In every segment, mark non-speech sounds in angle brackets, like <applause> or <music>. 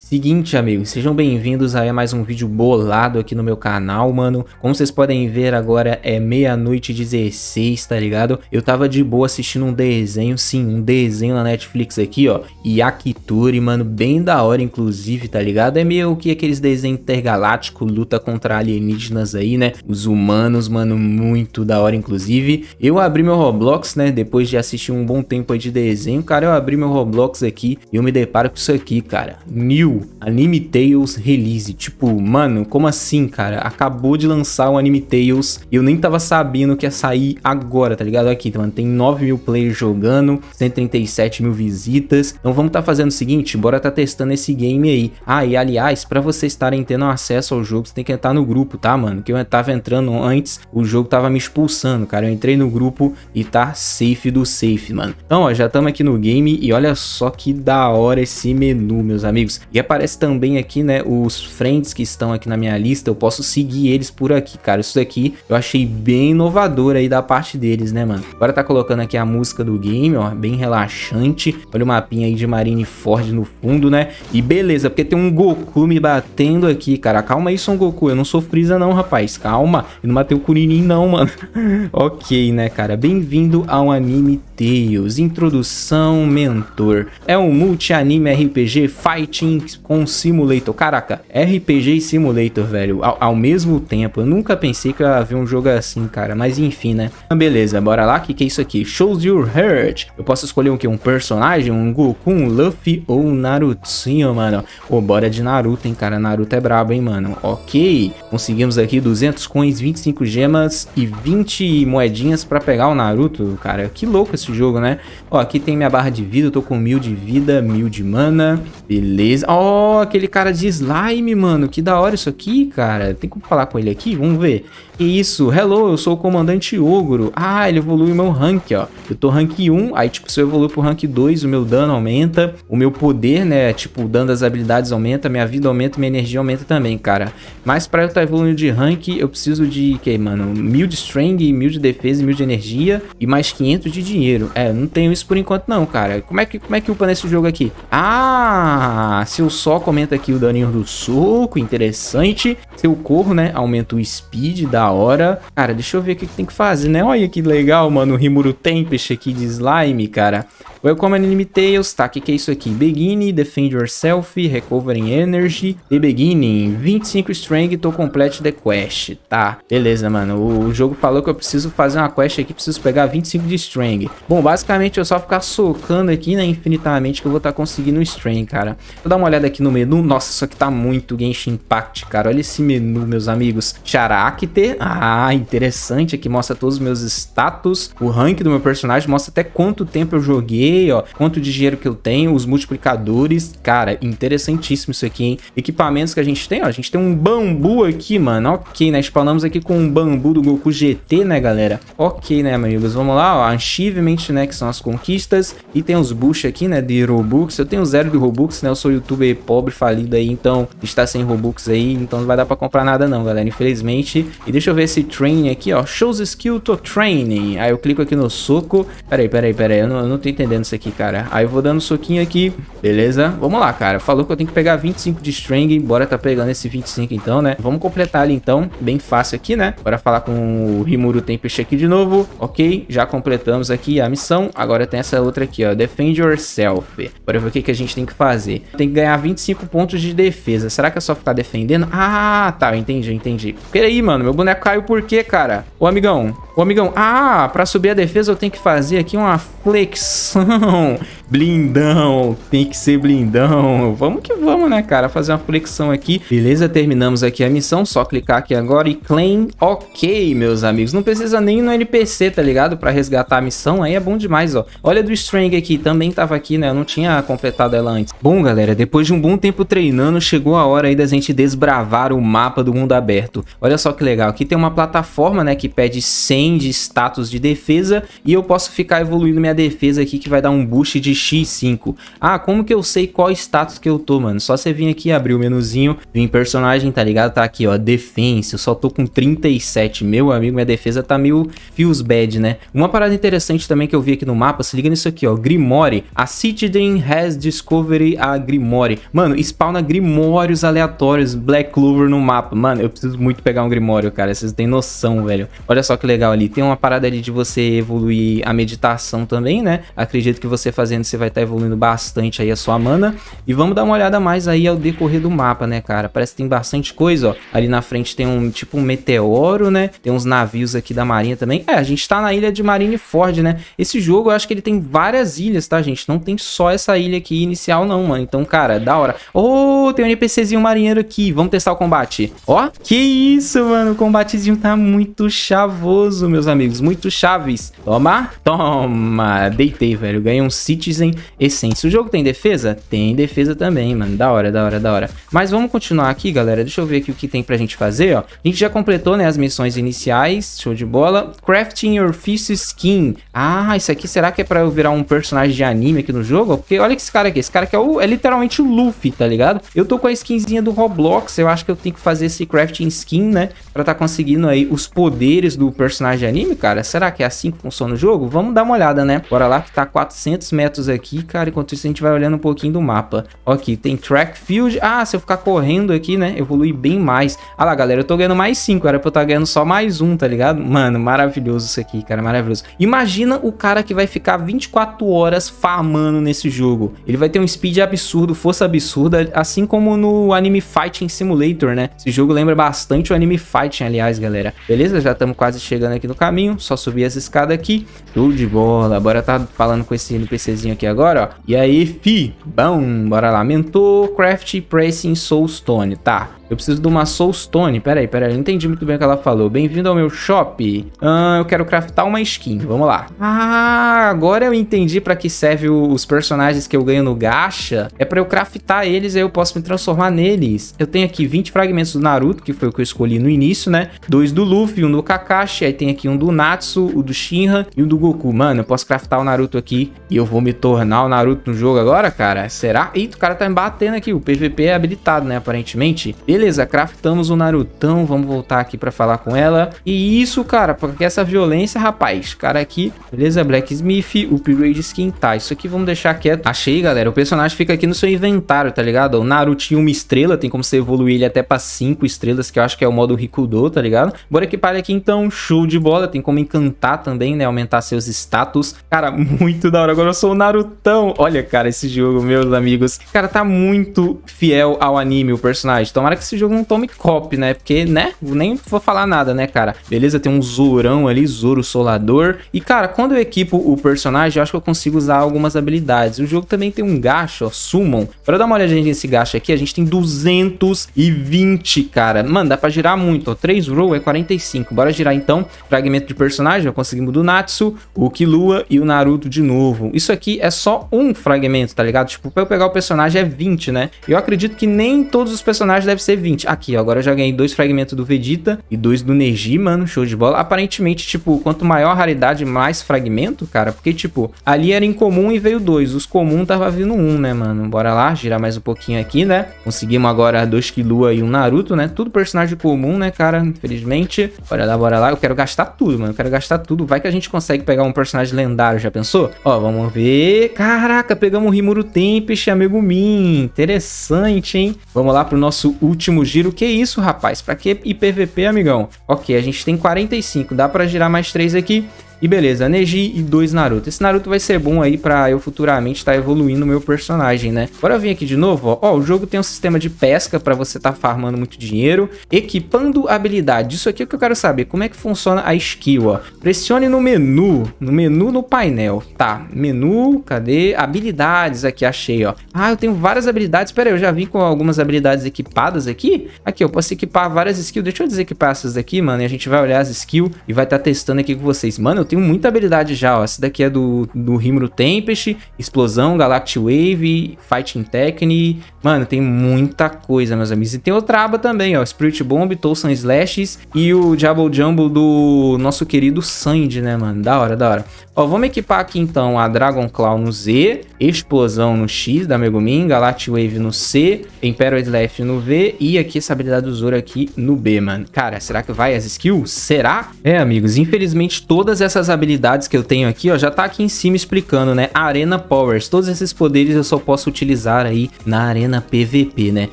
Seguinte, amigos, sejam bem-vindos a mais um vídeo bolado aqui no meu canal, mano. Como vocês podem ver, agora é meia-noite 16, tá ligado? Eu tava de boa assistindo um desenho, sim, um desenho na Netflix aqui, ó. Yakitori, mano, bem da hora, inclusive, tá ligado? É meio que aqueles desenhos intergaláctico, luta contra alienígenas aí, né? Os humanos, mano, muito da hora, inclusive. Eu abri meu Roblox, né? Depois de assistir um bom tempo aí de desenho, cara, eu abri meu Roblox aqui e eu me deparo com isso aqui, cara. New Anime Tales Release. Tipo, mano, como assim, cara? Acabou de lançar o Anime Tales e eu nem tava sabendo que ia sair agora, tá ligado? Aqui, tá, mano, tem 9 mil players jogando, 137 mil visitas. Então vamos tá fazendo o seguinte, bora tá testando esse game aí. Ah, e aliás, para vocês estarem tendo acesso ao jogo, você tem que entrar no grupo, tá, mano? Que eu tava entrando antes, o jogo tava me expulsando, cara. Eu entrei no grupo e tá safe do safe, mano. Então, ó, já estamos aqui no game e olha só que da hora esse menu, meus amigos. E e aparece também aqui, né, os friends que estão aqui na minha lista, eu posso seguir eles por aqui, cara. Isso daqui eu achei bem inovador aí da parte deles, né, mano. Agora tá colocando aqui a música do game, ó, bem relaxante. Olha o mapinha aí de Marineford no fundo, né. E beleza, porque tem um Goku me batendo aqui, cara. Calma aí, Son Goku, eu não sou Freeza não, rapaz. Calma, eu não matei o Kuririn não, mano. <laughs> ok, né, cara. Bem-vindo ao Anime Tales. Introdução, mentor. É um multi-anime RPG fighting com Simulator. Caraca, RPG e Simulator, velho, ao, ao mesmo tempo. Eu nunca pensei que ia ver um jogo assim, cara. Mas enfim, né? Ah, beleza, bora lá. O que, que é isso aqui? Shows Your Heart. Eu posso escolher um que? Um personagem? Um Goku, um Luffy ou um Narutinho, mano? Ô, bora de Naruto, hein, cara. Naruto é brabo, hein, mano. Ok. Conseguimos aqui 200 coins, 25 gemas e 20 moedinhas pra pegar o Naruto, cara. Que louco esse jogo, né? Ó, aqui tem minha barra de vida. Eu tô com mil de vida, mil de mana. Beleza. Ó, Ó, aquele cara de slime, mano. Que da hora isso aqui, cara. Tem como falar com ele aqui? Vamos ver. Isso, hello, eu sou o comandante Ogro. Ah, ele evolui o meu rank, ó. Eu tô rank 1, aí tipo, se eu evoluir pro rank 2, o meu dano aumenta, o meu poder, né, tipo, o dano das habilidades aumenta, minha vida aumenta, minha energia aumenta também, cara. Mas pra eu estar tá evoluindo de rank, eu preciso de, que, mano, mil de strength, mil de defesa, mil de energia e mais 500 de dinheiro. É, não tenho isso por enquanto não, cara. Como é que, como é que upa nesse jogo aqui? Ah, se eu só comenta aqui o daninho do soco, interessante. Se eu corro, né, aumenta o speed da hora. Cara, deixa eu ver o que, tem que fazer, né? Olha que legal, mano, o Rimuru Tempest aqui de slime, cara. Welcome and é Anime Tales, tá, o que, que é isso aqui? Begin, Defend Yourself, Recovering Energy, The Beginning, 25 Strength, tô complete the quest, tá? Beleza, mano, o jogo falou que eu preciso fazer uma quest aqui, preciso pegar 25 de Strength. Bom, basicamente eu só ficar socando aqui, né, infinitamente, que eu vou estar tá conseguindo Strength, cara. Vou dar uma olhada aqui no menu, nossa, isso aqui tá muito Genshin Impact, cara, olha esse menu, meus amigos. Charakter, ah, interessante. Aqui mostra todos os meus status, o rank do meu personagem, mostra até quanto tempo eu joguei, ó, quanto de dinheiro que eu tenho, os multiplicadores. Cara, interessantíssimo isso aqui, hein? Equipamentos que a gente tem, ó. A gente tem um bambu aqui, mano. Ok, né? Spawnamos aqui com um bambu do Goku GT, né, galera? Ok, né, amigos? Vamos lá, ó. Achievement, né, que são as conquistas. E tem os bush aqui, né, de Robux. Eu tenho zero de Robux, né? Eu sou youtuber pobre, falido aí, então está sem Robux aí. Então não vai dar pra comprar nada não, galera, infelizmente. E deixa Deixa eu ver esse training aqui, ó. Shows skill to training. Aí eu clico aqui no soco. Peraí, peraí, peraí. Eu não, eu não tô entendendo isso aqui, cara. Aí eu vou dando um aqui. Beleza? Vamos lá, cara. Falou que eu tenho que pegar 25 de string. Bora tá pegando esse 25 então, né? Vamos completar ali então. Bem fácil aqui, né? Bora falar com o Rimuru Tempest aqui de novo. Ok, já completamos aqui a missão. Agora tem essa outra aqui, ó. Defend yourself. Bora ver o que, que a gente tem que fazer. Tem que ganhar 25 pontos de defesa. Será que é só ficar defendendo? Ah, tá. Eu entendi, eu entendi. Peraí, mano. Meu boneco caiu porque cara? Ô, amigão. Ô, amigão. Ah, pra subir a defesa eu tenho que fazer aqui uma flexão. <laughs> Blindão. Tem que ser blindão. Vamos que vamos, né, cara? Fazer uma flexão aqui. Beleza, terminamos aqui a missão. Só clicar aqui agora e claim ok, meus amigos. Não precisa nem no NPC, tá ligado? Pra resgatar a missão. Aí é bom demais, ó. Olha do Strang aqui. Também tava aqui, né? Eu não tinha completado ela antes. Bom, galera. Depois de um bom tempo treinando, chegou a hora aí da gente desbravar o mapa do mundo aberto. Olha só que legal aqui tem uma plataforma, né, que pede 100 de status de defesa e eu posso ficar evoluindo minha defesa aqui que vai dar um boost de x5. Ah, como que eu sei qual status que eu tô, mano? Só você vir aqui, abrir o menuzinho, vir em personagem, tá ligado? Tá aqui, ó, defense, eu só tô com 37, meu amigo, minha defesa tá meio feels bad, né? Uma parada interessante também que eu vi aqui no mapa, se liga nisso aqui, ó, Grimori, A Citadin has discovered a Grimori. Mano, spawna Grimórios aleatórios, Black Clover no mapa. Mano, eu preciso muito pegar um Grimório, cara cara. Vocês têm noção, velho. Olha só que legal ali. Tem uma parada ali de você evoluir a meditação também, né? Acredito que você fazendo, você vai estar tá evoluindo bastante aí a sua mana. E vamos dar uma olhada mais aí ao decorrer do mapa, né, cara? Parece que tem bastante coisa, ó. Ali na frente tem um, tipo, um meteoro, né? Tem uns navios aqui da marinha também. É, a gente tá na ilha de Marineford, né? Esse jogo, eu acho que ele tem várias ilhas, tá, gente? Não tem só essa ilha aqui inicial, não, mano. Então, cara, da hora. Ô, oh, tem um NPCzinho marinheiro aqui. Vamos testar o combate. Ó, oh, que isso, mano. O combate combatezinho tá muito chavoso, meus amigos. Muito chaves. Toma. Toma. Deitei, velho. Ganhei um Citizen Essence. O jogo tem defesa? Tem defesa também, mano. Da hora, da hora, da hora. Mas vamos continuar aqui, galera. Deixa eu ver aqui o que tem pra gente fazer, ó. A gente já completou, né, as missões iniciais. Show de bola. Crafting Your Fist Skin. Ah, isso aqui será que é pra eu virar um personagem de anime aqui no jogo? Porque olha que esse cara aqui. Esse cara aqui é, o, é literalmente o Luffy, tá ligado? Eu tô com a skinzinha do Roblox. Eu acho que eu tenho que fazer esse crafting skin, né? Pra tá conseguindo conseguindo aí os poderes do personagem de anime, cara. Será que é assim que funciona o jogo? Vamos dar uma olhada, né? Bora lá que tá 400 metros aqui, cara. Enquanto isso a gente vai olhando um pouquinho do mapa. Ok, tem track field. Ah, se eu ficar correndo aqui, né? Evolui bem mais. Ah lá, galera, eu tô ganhando mais 5. Era pra eu estar tá ganhando só mais um, tá ligado? Mano, maravilhoso isso aqui, cara. Maravilhoso. Imagina o cara que vai ficar 24 horas farmando nesse jogo. Ele vai ter um speed absurdo, força absurda, assim como no anime Fighting Simulator, né? Esse jogo lembra bastante o anime Fighting ali galera. Beleza? Já estamos quase chegando aqui no caminho. Só subir essa escada aqui. Show de bola. Bora tá falando com esse NPCzinho aqui agora, ó. E aí, fi? Bom, bora lá. Mentor, Craft, Pricing, Soulstone. Tá. Eu preciso de uma Soulstone. Pera aí, pera aí. Eu não entendi muito bem o que ela falou. Bem-vindo ao meu shop. Ah, eu quero craftar uma skin. Vamos lá. Ah, agora eu entendi para que serve os personagens que eu ganho no gacha. É para eu craftar eles aí eu posso me transformar neles. Eu tenho aqui 20 fragmentos do Naruto, que foi o que eu escolhi no início, né? Dois do Luffy, um do Kakashi. Aí tem aqui um do Natsu, o do Shinra e o do Goku. Mano, eu posso craftar o Naruto aqui e eu vou me tornar o Naruto no jogo agora, cara? Será? Eita, o cara tá me batendo aqui. O PVP é habilitado, né? Aparentemente. Beleza Beleza, craftamos o Narutão, vamos voltar aqui para falar com ela. E isso, cara, porque essa violência, rapaz, cara aqui, beleza, Blacksmith, upgrade skin, tá, isso aqui vamos deixar quieto. Achei, galera, o personagem fica aqui no seu inventário, tá ligado? O Naruto tinha uma estrela, tem como você evoluir ele até pra cinco estrelas, que eu acho que é o modo Rikudo, tá ligado? Bora equipar ele aqui então, show de bola, tem como encantar também, né, aumentar seus status. Cara, <laughs> muito da hora, agora eu sou o Narutão. Olha, cara, esse jogo, meus amigos, cara, tá muito fiel ao anime, o personagem. Tomara que esse jogo não tome cop, né? Porque, né? Nem vou falar nada, né, cara? Beleza, tem um Zorão ali, Zoro Solador. E, cara, quando eu equipo o personagem, eu acho que eu consigo usar algumas habilidades. O jogo também tem um gacha, ó, Summon. Pra dar uma olhadinha nesse gacha aqui, a gente tem 220, cara. Mano, dá pra girar muito, ó. 3 row é 45. Bora girar, então. Fragmento de personagem, já conseguimos do Natsu, o Killua e o Naruto de novo. Isso aqui é só um fragmento, tá ligado? Tipo, pra eu pegar o personagem é 20, né? Eu acredito que nem todos os personagens devem ser 20. Aqui, agora eu já ganhei dois fragmentos do Vegeta e dois do Neji, mano, show de bola. Aparentemente, tipo, quanto maior a raridade, mais fragmento, cara, porque, tipo, ali era incomum e veio dois. Os comum tava vindo um, né, mano? Bora lá, girar mais um pouquinho aqui, né? Conseguimos agora dois Kilua e um Naruto, né? Tudo personagem comum, né, cara? Infelizmente. Bora lá, bora lá. Eu quero gastar tudo, mano. Eu quero gastar tudo. Vai que a gente consegue pegar um personagem lendário, já pensou? Ó, vamos ver. Caraca, pegamos o Rimuru Tempest, amigo mim Interessante, hein? Vamos lá pro nosso último último giro. Que isso, rapaz? Pra que IPVP, amigão? Ok, a gente tem 45. Dá pra girar mais 3 aqui. E beleza, Neji e dois Naruto. Esse Naruto vai ser bom aí pra eu futuramente estar tá evoluindo o meu personagem, né? Agora eu vim aqui de novo, ó. ó o jogo tem um sistema de pesca pra você tá farmando muito dinheiro. Equipando habilidade. Isso aqui é o que eu quero saber. Como é que funciona a skill, ó? Pressione no menu. No menu no painel. Tá, menu, cadê? Habilidades aqui, achei, ó. Ah, eu tenho várias habilidades. Pera aí, eu já vim com algumas habilidades equipadas aqui. Aqui, eu posso equipar várias skills. Deixa eu desequipar essas daqui, mano. E a gente vai olhar as skills e vai estar tá testando aqui com vocês. Mano, eu tenho muita habilidade já, ó. Essa daqui é do, do Rimuru Tempest, Explosão, Galactic Wave, Fighting Technique. Mano, tem muita coisa, meus amigos. E tem outra aba também, ó. Spirit Bomb, Tolson Slashes e o Jabble Jumbo do nosso querido Sand né, mano? Da hora, da hora. Ó, vamos equipar aqui então a Dragon Claw no Z, Explosão no X da Megumin, Galact Wave no C, Imperial Slash no V e aqui essa habilidade do Zoro aqui no B, mano. Cara, será que vai as skills? Será? É, amigos, infelizmente todas essas habilidades que eu tenho aqui, ó, já tá aqui em cima explicando, né? Arena Powers, todos esses poderes eu só posso utilizar aí na Arena PVP, né?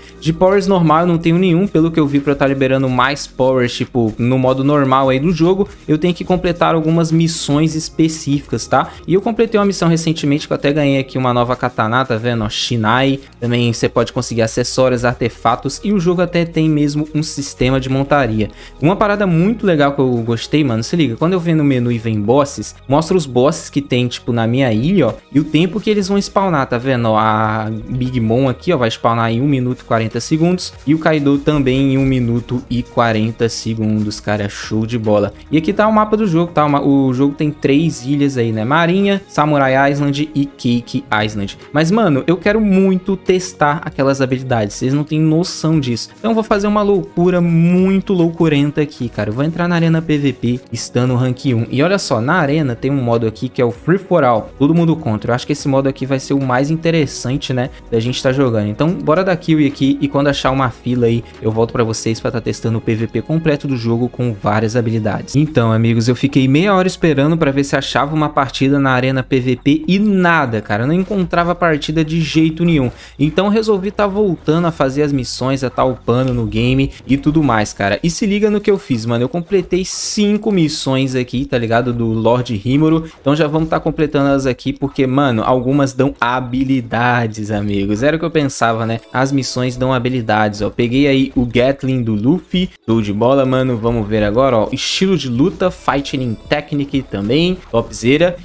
De Powers normal eu não tenho nenhum, pelo que eu vi pra eu estar tá liberando mais Powers, tipo, no modo normal aí do jogo, eu tenho que completar algumas missões específicas específicas, tá? E eu completei uma missão recentemente que eu até ganhei aqui uma nova katana, tá vendo? Shinai. Também você pode conseguir acessórios, artefatos e o jogo até tem mesmo um sistema de montaria. Uma parada muito legal que eu gostei, mano, se liga. Quando eu venho no menu e vem bosses, mostra os bosses que tem, tipo, na minha ilha, ó, e o tempo que eles vão spawnar, tá vendo? a Big Mom aqui, ó, vai spawnar em 1 minuto e 40 segundos e o Kaido também em 1 minuto e 40 segundos, cara, show de bola. E aqui tá o mapa do jogo, tá? O jogo tem três ilhas ilhas aí, né? Marinha, Samurai Island e Cake Island. Mas, mano, eu quero muito testar aquelas habilidades. Vocês não têm noção disso. Então eu vou fazer uma loucura muito loucurenta aqui, cara. Eu vou entrar na arena PVP, estando no rank 1. E olha só, na arena tem um modo aqui que é o Free For All. Todo mundo contra. Eu acho que esse modo aqui vai ser o mais interessante, né? Da gente estar tá jogando. Então, bora dar Kiwi aqui e quando achar uma fila aí, eu volto pra vocês pra estar tá testando o PVP completo do jogo com várias habilidades. Então, amigos, eu fiquei meia hora esperando pra ver se achava uma partida na arena PVP e nada, cara. Eu não encontrava partida de jeito nenhum. Então resolvi estar tá voltando a fazer as missões, a tá upando no game e tudo mais, cara. E se liga no que eu fiz, mano. Eu completei cinco missões aqui, tá ligado? Do Lord Rímoro. Então já vamos estar tá completando as aqui porque, mano, algumas dão habilidades, amigos. Era o que eu pensava, né? As missões dão habilidades, ó. Peguei aí o Gatling do Luffy. Show de bola, mano. Vamos ver agora, ó. Estilo de luta, Fighting Technique também. Top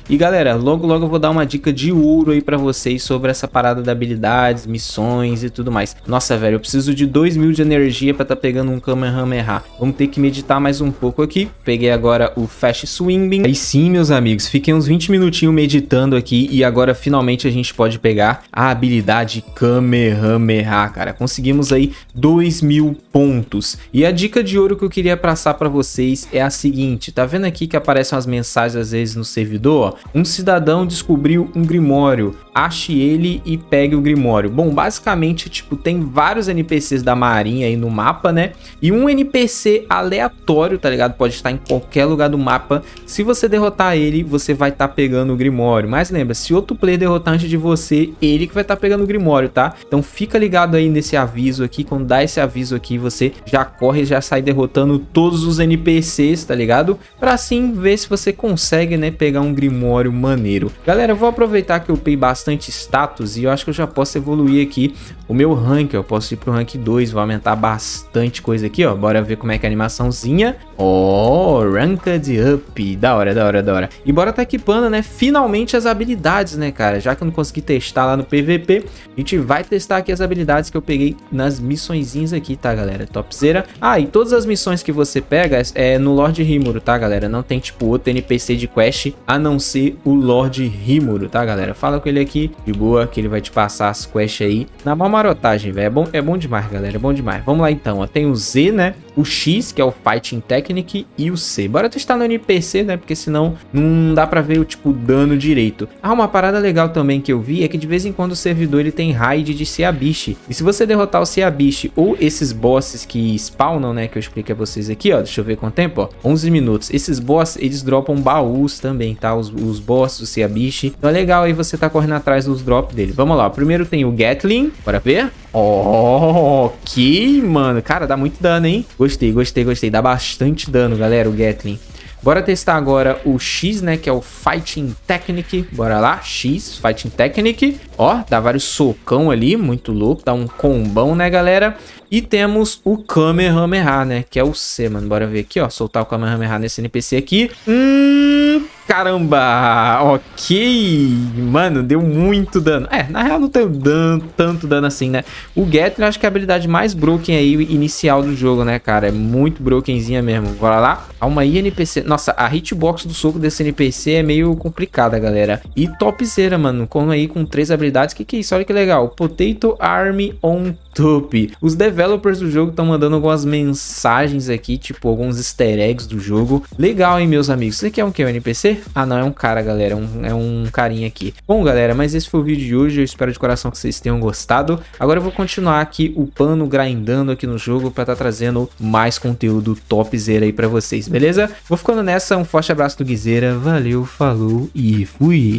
e galera, logo logo eu vou dar uma dica de ouro aí pra vocês sobre essa parada de habilidades, missões e tudo mais. Nossa, velho, eu preciso de 2 mil de energia pra tá pegando um Kamehameha. Vamos ter que meditar mais um pouco aqui. Peguei agora o Fast Swimming. Aí sim, meus amigos, fiquei uns 20 minutinhos meditando aqui e agora finalmente a gente pode pegar a habilidade Kamehameha, cara. Conseguimos aí 2 mil pontos. E a dica de ouro que eu queria passar pra vocês é a seguinte. Tá vendo aqui que aparecem as mensagens às vezes no seu servidor, um cidadão descobriu um grimório. Ache ele e pegue o grimório. Bom, basicamente, tipo, tem vários NPCs da marinha aí no mapa, né? E um NPC aleatório, tá ligado? Pode estar em qualquer lugar do mapa. Se você derrotar ele, você vai estar tá pegando o grimório. Mas lembra, se outro player derrotar antes de você, ele que vai estar tá pegando o grimório, tá? Então fica ligado aí nesse aviso aqui. Quando dá esse aviso aqui, você já corre já sai derrotando todos os NPCs, tá ligado? Pra assim ver se você consegue, né, pegar pegar um Grimório maneiro. Galera, eu vou aproveitar que eu peguei bastante status e eu acho que eu já posso evoluir aqui o meu rank. Eu posso ir pro rank 2, vou aumentar bastante coisa aqui, ó. Bora ver como é que é a animaçãozinha. Ó, oh, Ranked Up. Da hora, da hora, da hora. E bora tá equipando, né? Finalmente as habilidades, né, cara? Já que eu não consegui testar lá no PVP, a gente vai testar aqui as habilidades que eu peguei nas missõezinhas aqui, tá, galera? Topzera. Ah, e todas as missões que você pega é no Lord Rimuru, tá, galera? Não tem, tipo, outro NPC de quest a não ser o Lorde Rímuro, tá, galera? Fala com ele aqui, de boa, que ele vai te passar as quests aí na maior marotagem, velho. É bom, é bom demais, galera, é bom demais. Vamos lá então, ó. Tem o Z, né? o X, que é o Fighting Technique, e o C. Bora testar no NPC, né? Porque senão não dá pra ver o tipo dano direito. Ah, uma parada legal também que eu vi é que de vez em quando o servidor ele tem raid de Seabish. E se você derrotar o Seabish ou esses bosses que spawnam, né? Que eu expliquei a vocês aqui, ó. Deixa eu ver quanto tempo, ó. 11 minutos. Esses bosses, eles dropam baús também, tá? Os, os bosses, o Seabish. Então é legal aí você tá correndo atrás dos drops dele. Vamos lá. Primeiro tem o Gatling. Bora ver? Ok, mano. Cara, dá muito dano, hein? Gostei, gostei, gostei. Dá bastante dano, galera, o Gatling. Bora testar agora o X, né, que é o Fighting Technique. Bora lá, X, Fighting Technique. Ó, dá vários socão ali, muito louco, dá um combão, né, galera? E temos o Kamehameha, né, que é o C, mano. Bora ver aqui, ó, soltar o Kamehameha nesse NPC aqui. Hum... Caramba, ok. Mano, deu muito dano. É, na real não tem dano, tanto dano assim, né? O Gatling acho que é a habilidade mais broken aí inicial do jogo, né, cara? É muito brokenzinha mesmo. Bora lá. Calma aí, NPC. Nossa, a hitbox do soco desse NPC é meio complicada, galera. E topzera, mano. Como aí com três habilidades. Que que é isso? Olha que legal. Potato Army on YouTube. Os developers do jogo estão mandando algumas mensagens aqui, tipo alguns easter eggs do jogo. Legal, hein, meus amigos? Você quer um que? Um NPC? Ah, não, é um cara, galera. É um, é um carinha aqui. Bom, galera, mas esse foi o vídeo de hoje. Eu espero de coração que vocês tenham gostado. Agora eu vou continuar aqui upando, grindando aqui no jogo para estar tá trazendo mais conteúdo topzera aí para vocês, beleza? Vou ficando nessa. Um forte abraço do Guizeira. Valeu, falou e fui!